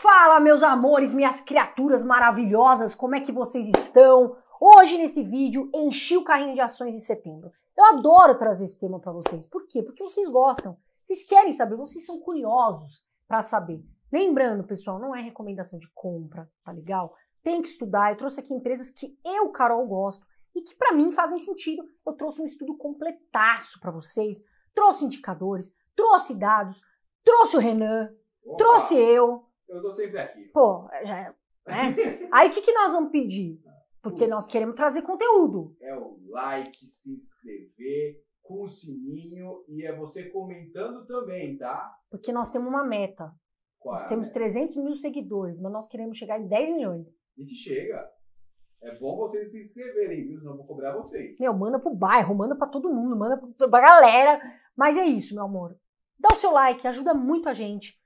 Fala, meus amores, minhas criaturas maravilhosas, como é que vocês estão? Hoje, nesse vídeo, enchi o carrinho de ações de setembro. Eu adoro trazer esse tema para vocês. Por quê? Porque vocês gostam, vocês querem saber, vocês são curiosos para saber. Lembrando, pessoal, não é recomendação de compra, tá legal? Tem que estudar. Eu trouxe aqui empresas que eu, Carol, gosto e que para mim fazem sentido. Eu trouxe um estudo completaço para vocês, trouxe indicadores, trouxe dados, trouxe o Renan, Opa. trouxe eu, eu tô sempre aqui. Pô, já, é, né? Aí o que, que nós vamos pedir? Porque nós queremos trazer conteúdo. É o like, se inscrever, com o sininho e é você comentando também, tá? Porque nós temos uma meta. Qual nós é temos meta? 300 mil seguidores, mas nós queremos chegar em 10 milhões. A gente chega. É bom vocês se inscreverem, viu? Senão eu vou cobrar vocês. Meu, manda pro bairro, manda pra todo mundo, manda pra galera. Mas é isso, meu amor. Dá o seu like, ajuda muito a gente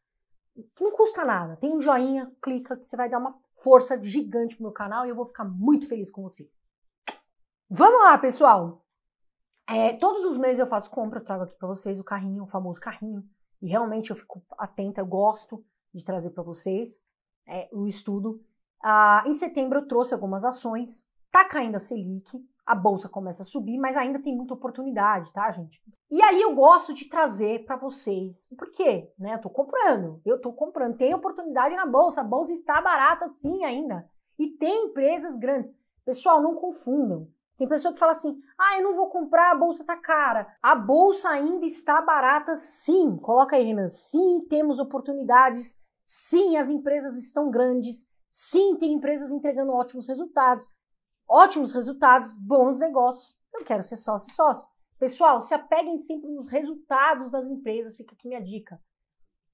não custa nada. Tem um joinha, clica que você vai dar uma força gigante pro meu canal e eu vou ficar muito feliz com você. Vamos lá, pessoal. É, todos os meses eu faço compra, eu trago aqui para vocês o carrinho, o famoso carrinho. E realmente eu fico atenta, eu gosto de trazer para vocês é, o estudo. Ah, em setembro eu trouxe algumas ações. Tá caindo a Selic, a bolsa começa a subir, mas ainda tem muita oportunidade, tá, gente? E aí eu gosto de trazer para vocês o porquê, né? Eu tô comprando, eu tô comprando, tem oportunidade na bolsa, a bolsa está barata sim ainda. E tem empresas grandes. Pessoal, não confundam. Tem pessoa que fala assim: "Ah, eu não vou comprar, a bolsa tá cara". A bolsa ainda está barata sim. Coloca aí, Renan. Sim, temos oportunidades. Sim, as empresas estão grandes. Sim, tem empresas entregando ótimos resultados ótimos resultados, bons negócios. Eu quero ser sócio e sócio. Pessoal, se apeguem sempre nos resultados das empresas, fica aqui minha dica.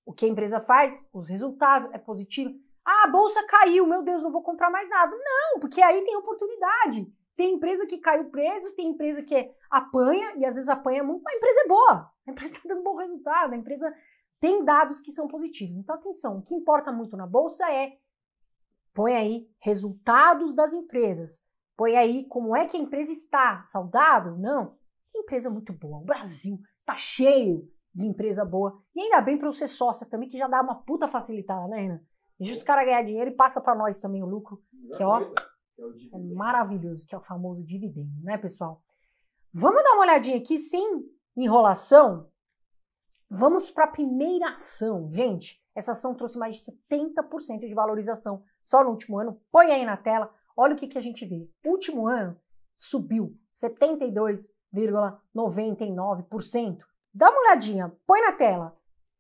O que a empresa faz, os resultados, é positivo. Ah, a bolsa caiu, meu Deus, não vou comprar mais nada. Não, porque aí tem oportunidade. Tem empresa que cai o preço, tem empresa que apanha, e às vezes apanha muito, mas a empresa é boa. A empresa está dando bom resultado, a empresa tem dados que são positivos. Então, atenção, o que importa muito na bolsa é põe aí resultados das empresas. Põe aí como é que a empresa está, saudável? Não. empresa muito boa. O Brasil tá cheio de empresa boa. E ainda bem para eu ser sócia também, que já dá uma puta facilitada, né, Renan? Deixa os caras ganhar dinheiro e passa para nós também o lucro, que ó, é, é maravilhoso, que é o famoso dividendo, né, pessoal? Vamos dar uma olhadinha aqui, sem enrolação. Vamos para a primeira ação, gente. Essa ação trouxe mais de 70% de valorização só no último ano. Põe aí na tela. Olha o que, que a gente vê. Último ano subiu 72,99%. Dá uma olhadinha, põe na tela.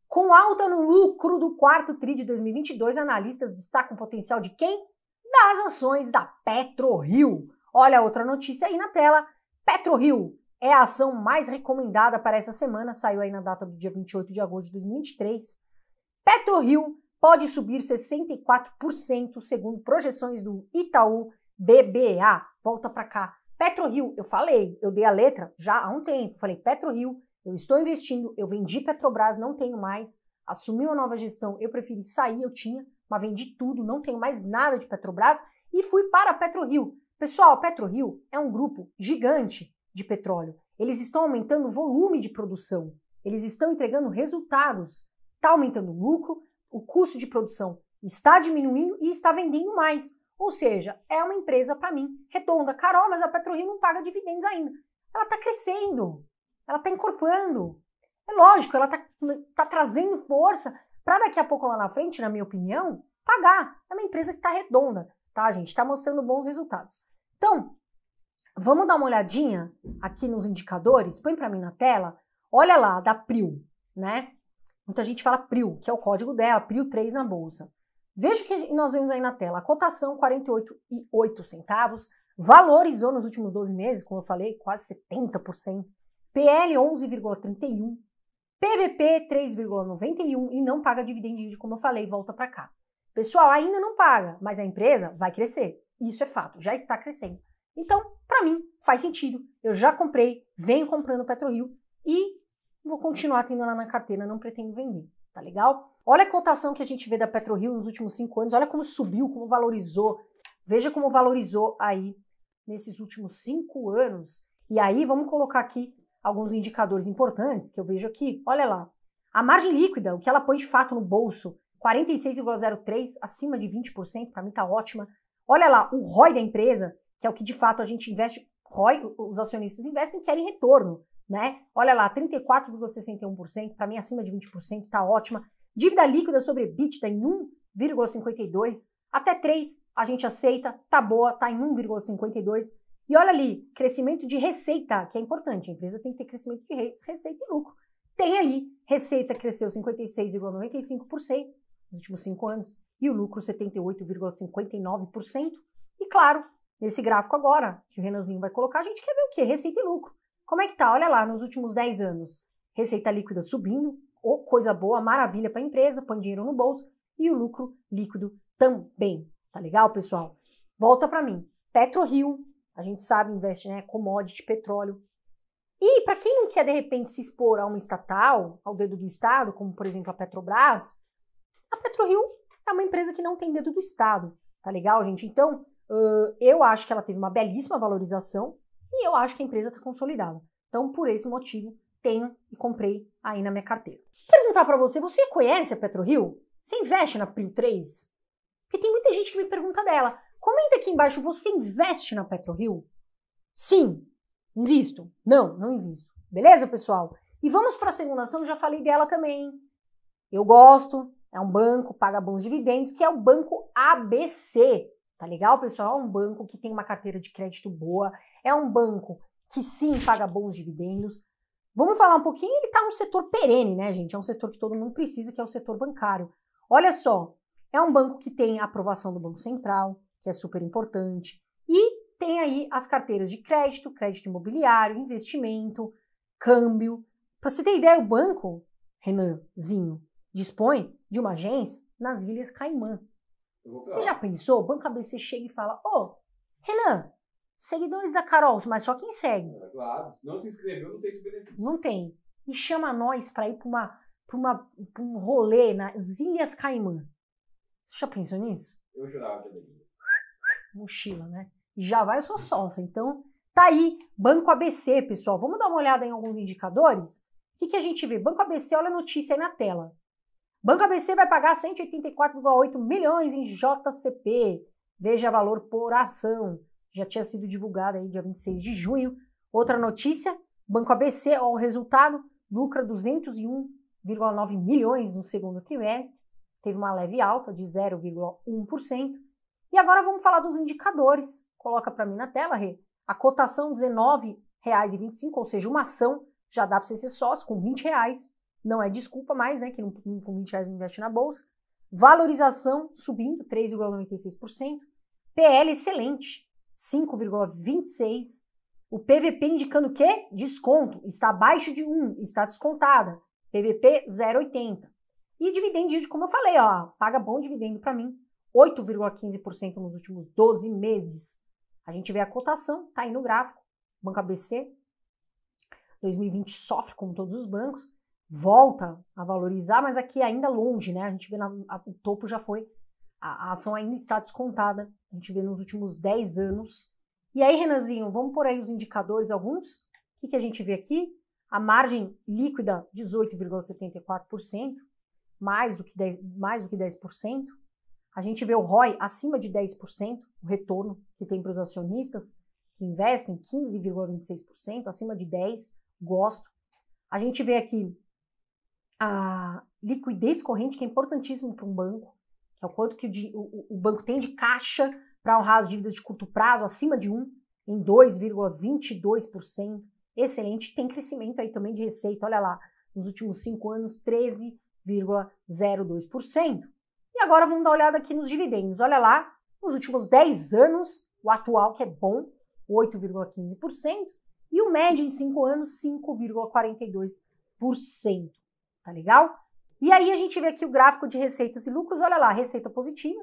Com alta no lucro do quarto TRI de 2022, analistas destacam o potencial de quem? Das ações da PetroRio. Olha outra notícia aí na tela. PetroRio é a ação mais recomendada para essa semana, saiu aí na data do dia 28 de agosto de 2023. PetroRio pode subir 64%, segundo projeções do Itaú BBA. Volta para cá. PetroRio, eu falei, eu dei a letra já há um tempo. Falei, PetroRio, eu estou investindo, eu vendi Petrobras, não tenho mais. Assumiu a nova gestão, eu preferi sair, eu tinha, mas vendi tudo, não tenho mais nada de Petrobras e fui para a PetroRio. Pessoal, a PetroRio é um grupo gigante de petróleo. Eles estão aumentando o volume de produção, eles estão entregando resultados, está aumentando o lucro, o custo de produção está diminuindo e está vendendo mais. Ou seja, é uma empresa para mim redonda. Carol, mas a PetroRio não paga dividendos ainda. Ela está crescendo, ela está incorporando. É lógico, ela está tá trazendo força para daqui a pouco lá na frente, na minha opinião, pagar. É uma empresa que está redonda, tá, gente? Está mostrando bons resultados. Então, vamos dar uma olhadinha aqui nos indicadores. Põe para mim na tela. Olha lá, da Prio, né? Muita então, gente fala PRIO, que é o código dela, PRIO 3 na bolsa. Veja o que nós vemos aí na tela. A cotação 48,8 centavos, valorizou nos últimos 12 meses, como eu falei, quase 70%. PL 11,31, PVP 3,91 e não paga dividendo, como eu falei, volta para cá. Pessoal, ainda não paga, mas a empresa vai crescer. Isso é fato, já está crescendo. Então, para mim, faz sentido. Eu já comprei, venho comprando PetroRio e vou continuar tendo ela na carteira, não pretendo vender, tá legal? Olha a cotação que a gente vê da PetroRio nos últimos cinco anos, olha como subiu, como valorizou. Veja como valorizou aí nesses últimos cinco anos. E aí, vamos colocar aqui alguns indicadores importantes que eu vejo aqui. Olha lá. A margem líquida, o que ela põe de fato no bolso, 46,03, acima de 20%, para mim tá ótima. Olha lá, o ROI da empresa, que é o que de fato a gente investe, ROI, os acionistas investem, querem retorno né? Olha lá, 34,61%, para mim acima de 20%, está ótima. Dívida líquida sobre EBITDA em 1,52, até 3 a gente aceita, tá boa, tá em 1,52. E olha ali, crescimento de receita, que é importante, a empresa tem que ter crescimento de receita e lucro. Tem ali, receita cresceu 56,95% nos últimos 5 anos e o lucro 78,59%. E claro, nesse gráfico agora, que o Renanzinho vai colocar, a gente quer ver o quê? Receita e lucro. Como é que tá? Olha lá, nos últimos 10 anos, receita líquida subindo, ou oh, coisa boa, maravilha para a empresa, põe dinheiro no bolso e o lucro líquido também. Tá legal, pessoal? Volta para mim. Rio, a gente sabe, investe, né, commodity, petróleo. E para quem não quer de repente se expor a uma estatal, ao dedo do Estado, como por exemplo a Petrobras, a PetroRio é uma empresa que não tem dedo do Estado. Tá legal, gente? Então, uh, eu acho que ela teve uma belíssima valorização, e eu acho que a empresa está consolidada. Então, por esse motivo, tenho e comprei aí na minha carteira. Vou perguntar para você, você conhece a PetroRio? Você investe na Prio 3? Porque tem muita gente que me pergunta dela. Comenta aqui embaixo, você investe na PetroRio? Sim, invisto. Não, não invisto. Beleza, pessoal? E vamos para a segunda ação, já falei dela também. Eu gosto, é um banco, paga bons dividendos, que é o banco ABC. Tá legal, pessoal? É um banco que tem uma carteira de crédito boa, é um banco que sim paga bons dividendos. Vamos falar um pouquinho, ele está num setor perene, né, gente? É um setor que todo mundo precisa, que é o setor bancário. Olha só, é um banco que tem a aprovação do Banco Central, que é super importante, e tem aí as carteiras de crédito, crédito imobiliário, investimento, câmbio. Para você ter ideia, o banco, Renanzinho, dispõe de uma agência nas Ilhas Caimã. Você já pensou? Banco ABC chega e fala: Ô, oh, Renan, seguidores da Carol, mas só quem segue. É, claro, se não se inscreveu, não tem esse benefício. Não tem. E chama nós para ir para uma, uma, um rolê nas Ilhas Caimã. Você já pensou nisso? Eu jurava que Mochila, né? Já vai, eu sou sócia. Então, tá aí, Banco ABC, pessoal. Vamos dar uma olhada em alguns indicadores? O que, que a gente vê? Banco ABC, olha a notícia aí na tela. Banco ABC vai pagar 184,8 milhões em JCP. Veja valor por ação. Já tinha sido divulgado aí dia 26 de junho. Outra notícia, Banco ABC, ao o resultado, lucra 201,9 milhões no segundo trimestre, teve uma leve alta de 0,1%. E agora vamos falar dos indicadores. Coloca para mim na tela, Rê. A cotação R$19,25, ou seja, uma ação já dá para você ser sócio com R$20,00 não é desculpa mais, né? Que não, não com 20 reais não investe na bolsa. Valorização subindo 3,96%. PL excelente, 5,26%. O PVP indicando o quê? Desconto. Está abaixo de 1, está descontada. PVP 0,80. E dividendo como eu falei, ó, paga bom dividendo para mim. 8,15% nos últimos 12 meses. A gente vê a cotação, tá aí no gráfico. Banco ABC, 2020 sofre como todos os bancos, volta a valorizar, mas aqui ainda longe, né? A gente vê na, a, o topo já foi, a, a, ação ainda está descontada, a gente vê nos últimos 10 anos. E aí, Renanzinho, vamos por aí os indicadores, alguns. O que, que a gente vê aqui? A margem líquida, 18,74%, mais do que 10%. Mais do que 10%. A gente vê o ROI acima de 10%, o retorno que tem para os acionistas que investem, 15,26%, acima de 10%, gosto. A gente vê aqui a liquidez corrente, que é importantíssimo para um banco, que é o quanto que o, o, o banco tem de caixa para honrar as dívidas de curto prazo, acima de 1, em 2,22%. Excelente. Tem crescimento aí também de receita, olha lá, nos últimos cinco anos, 13,02%. E agora vamos dar uma olhada aqui nos dividendos. Olha lá, nos últimos 10 anos, o atual, que é bom, 8,15%, e o médio em 5 anos, 5,42% tá legal? E aí a gente vê aqui o gráfico de receitas e lucros, olha lá, receita positiva,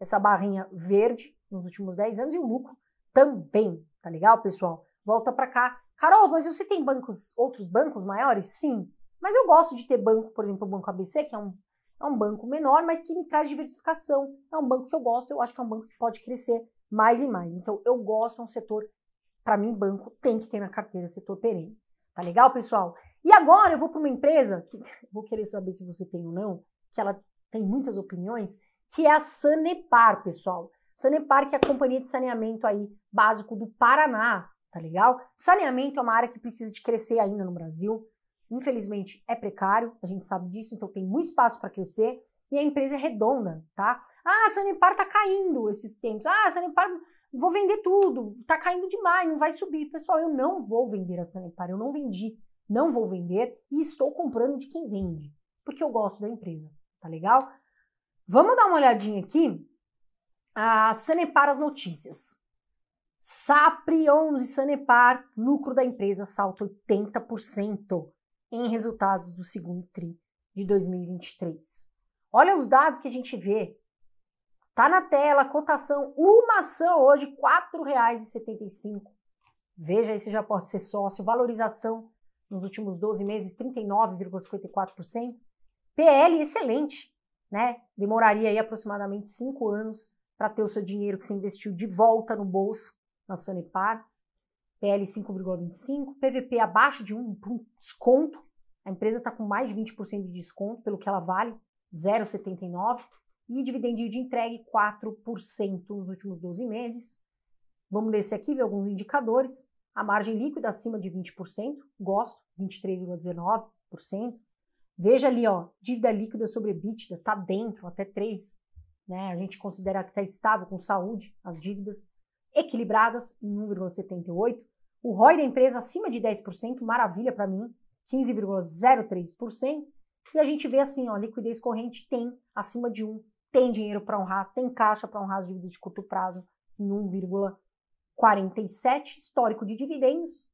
essa barrinha verde nos últimos 10 anos e o lucro também, tá legal, pessoal? Volta para cá. Carol, mas você tem bancos, outros bancos maiores? Sim, mas eu gosto de ter banco, por exemplo, o Banco ABC, que é um, é um banco menor, mas que me traz diversificação. É um banco que eu gosto, eu acho que é um banco que pode crescer mais e mais. Então, eu gosto, é um setor, para mim, banco tem que ter na carteira setor perene. Tá legal, pessoal? E agora eu vou para uma empresa, que vou querer saber se você tem ou não, que ela tem muitas opiniões, que é a Sanepar, pessoal. Sanepar, que é a companhia de saneamento aí básico do Paraná, tá legal? Saneamento é uma área que precisa de crescer ainda no Brasil. Infelizmente é precário, a gente sabe disso, então tem muito espaço para crescer e a empresa é redonda, tá? Ah, a Sanepar tá caindo esses tempos. Ah, a Sanepar, vou vender tudo, tá caindo demais, não vai subir. Pessoal, eu não vou vender a Sanepar, eu não vendi não vou vender e estou comprando de quem vende, porque eu gosto da empresa, tá legal? Vamos dar uma olhadinha aqui. A Sanepar as notícias. Sapri e Sanepar, lucro da empresa salta 80% em resultados do segundo TRI de 2023. Olha os dados que a gente vê. Tá na tela, cotação, uma ação hoje, R$ 4,75. Veja aí se já pode ser sócio, valorização nos últimos 12 meses 39,54%. PL excelente, né? Demoraria aí aproximadamente 5 anos para ter o seu dinheiro que você investiu de volta no bolso na Sanepar. PL 5,25, PVP abaixo de um, um desconto. A empresa está com mais de 20% de desconto pelo que ela vale, 0,79 e dividendo de entregue 4% nos últimos 12 meses. Vamos descer aqui, ver alguns indicadores a margem líquida acima de 20%, gosto, 23,19%. Veja ali, ó, dívida líquida sobre EBITDA está dentro, até 3. Né? A gente considera que está estável, com saúde, as dívidas equilibradas em 1,78. O ROI da empresa acima de 10%, maravilha para mim, 15,03%. E a gente vê assim, ó, liquidez corrente tem acima de 1, tem dinheiro para honrar, tem caixa para honrar as dívidas de curto prazo em 1,78. 47, histórico de dividendos,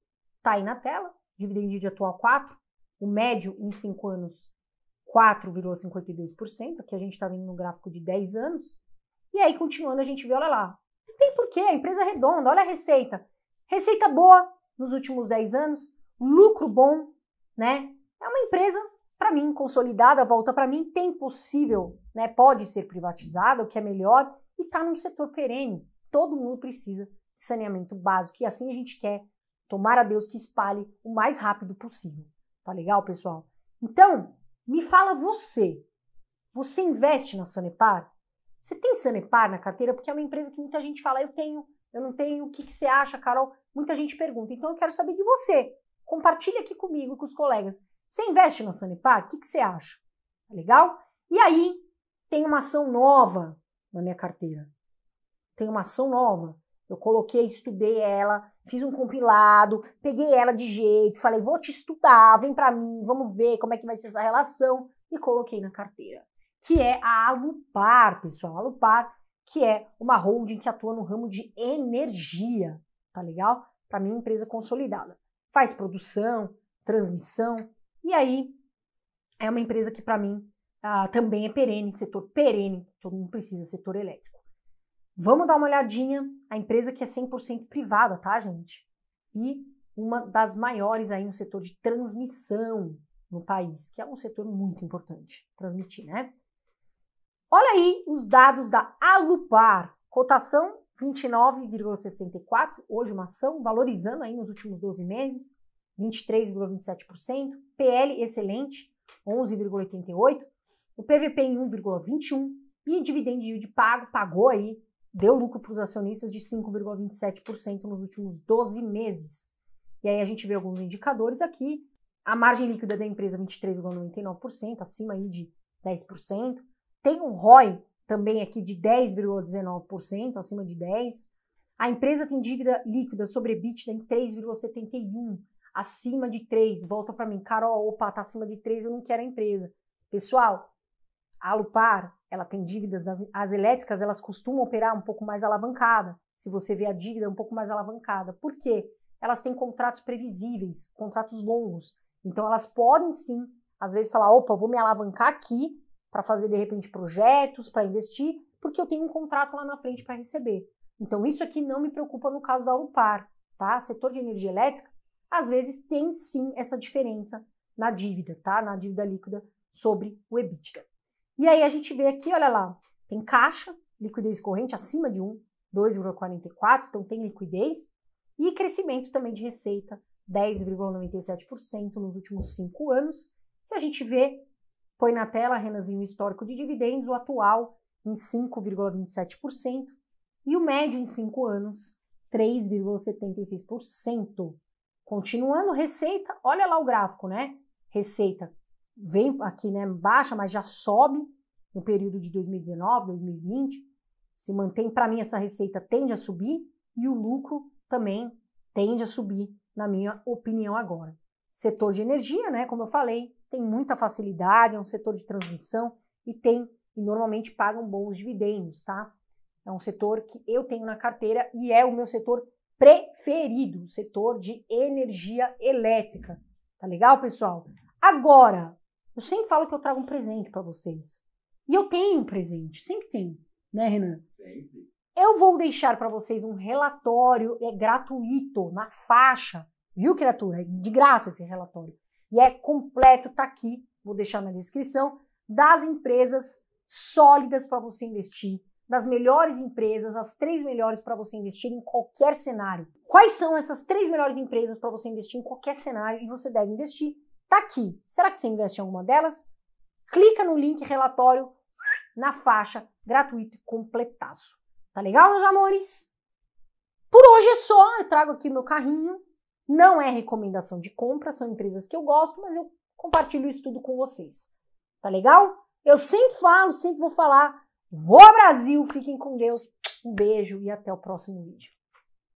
tá aí na tela, dividendo de atual 4, o médio em 5 anos 4,52%, aqui a gente está vendo no gráfico de 10 anos, e aí continuando a gente vê, olha lá, não tem porquê, a empresa é redonda, olha a receita, receita boa nos últimos 10 anos, lucro bom, né, é uma empresa para mim, consolidada, volta para mim, tem possível, né, pode ser privatizada, o que é melhor, e está num setor perene. Todo mundo precisa de saneamento básico, e assim a gente quer tomar a Deus que espalhe o mais rápido possível. Tá legal, pessoal? Então, me fala você. Você investe na Sanepar? Você tem Sanepar na carteira? Porque é uma empresa que muita gente fala, eu tenho, eu não tenho, o que, que você acha, Carol? Muita gente pergunta. Então eu quero saber de você. Compartilha aqui comigo, com os colegas. Você investe na Sanepar? O que, que você acha? Tá legal? E aí, tem uma ação nova na minha carteira. Tem uma ação nova. Eu coloquei, estudei ela, fiz um compilado, peguei ela de jeito, falei, vou te estudar, vem para mim, vamos ver como é que vai ser essa relação, e coloquei na carteira, que é a Alupar, pessoal, a Alupar, que é uma holding que atua no ramo de energia, tá legal? Para mim, empresa consolidada. Faz produção, transmissão, e aí é uma empresa que para mim ah, também é perene, setor perene, todo mundo precisa, setor elétrico. Vamos dar uma olhadinha a empresa que é 100% privada, tá, gente? E uma das maiores aí no setor de transmissão no país, que é um setor muito importante, transmitir, né? Olha aí os dados da Alupar, cotação 29,64, hoje uma ação valorizando aí nos últimos 12 meses, 23,27%, PL excelente, 11,88, o PVP em 1,21 e dividend yield pago pagou aí deu lucro para os acionistas de 5,27% nos últimos 12 meses. E aí a gente vê alguns indicadores aqui. A margem líquida da empresa 23,99%, acima aí de 10%. Tem um ROI também aqui de 10,19%, acima de 10. A empresa tem dívida líquida sobre EBITDA em 3,71, acima de 3. Volta para mim, Carol, opa, está acima de 3, eu não quero a empresa. Pessoal, a Alupar ela tem dívidas, das, as elétricas elas costumam operar um pouco mais alavancada, se você vê a dívida um pouco mais alavancada. Por quê? Elas têm contratos previsíveis, contratos longos, então elas podem sim, às vezes falar, opa, vou me alavancar aqui para fazer de repente projetos, para investir, porque eu tenho um contrato lá na frente para receber. Então isso aqui não me preocupa no caso da Lupar, tá? Setor de energia elétrica, às vezes tem sim essa diferença na dívida, tá? Na dívida líquida sobre o EBITDA. E aí a gente vê aqui, olha lá, tem caixa, liquidez corrente acima de 1, 2,44, então tem liquidez, e crescimento também de receita, 10,97% nos últimos cinco anos. Se a gente vê, põe na tela, Renanzinho, o histórico de dividendos, o atual em 5,27% e o médio em cinco anos, 3,76%. Continuando, receita, olha lá o gráfico, né? Receita vem aqui, né, baixa, mas já sobe no período de 2019, 2020, se mantém, para mim essa receita tende a subir e o lucro também tende a subir, na minha opinião agora. Setor de energia, né, como eu falei, tem muita facilidade, é um setor de transmissão e tem e normalmente pagam bons dividendos, tá? É um setor que eu tenho na carteira e é o meu setor preferido, o setor de energia elétrica. Tá legal, pessoal? Agora, eu sempre falo que eu trago um presente para vocês. E eu tenho um presente, sempre tenho, né, Renan? Sempre. Eu vou deixar para vocês um relatório, é gratuito, na faixa, viu, criatura? É de graça esse relatório. E é completo, tá aqui, vou deixar na descrição, das empresas sólidas para você investir, das melhores empresas, as três melhores para você investir em qualquer cenário. Quais são essas três melhores empresas para você investir em qualquer cenário e você deve investir? Tá aqui. Será que você investe em alguma delas? Clica no link relatório na faixa gratuito e completaço. Tá legal, meus amores? Por hoje é só. Eu trago aqui meu carrinho. Não é recomendação de compra, são empresas que eu gosto, mas eu compartilho isso tudo com vocês. Tá legal? Eu sempre falo, sempre vou falar. Vou Brasil, fiquem com Deus. Um beijo e até o próximo vídeo.